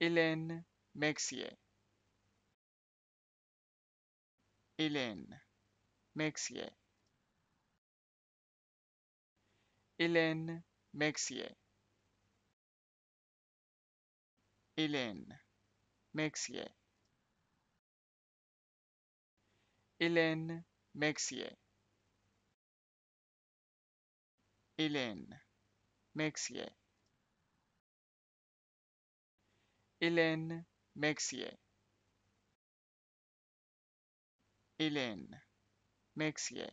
Hélène Mexier. Hélène Mexier. Hélène Mexier. Hélène Mexier. Hélène Mexier. Hélène Mexier. Hélène Mexier. Hélène Mexier.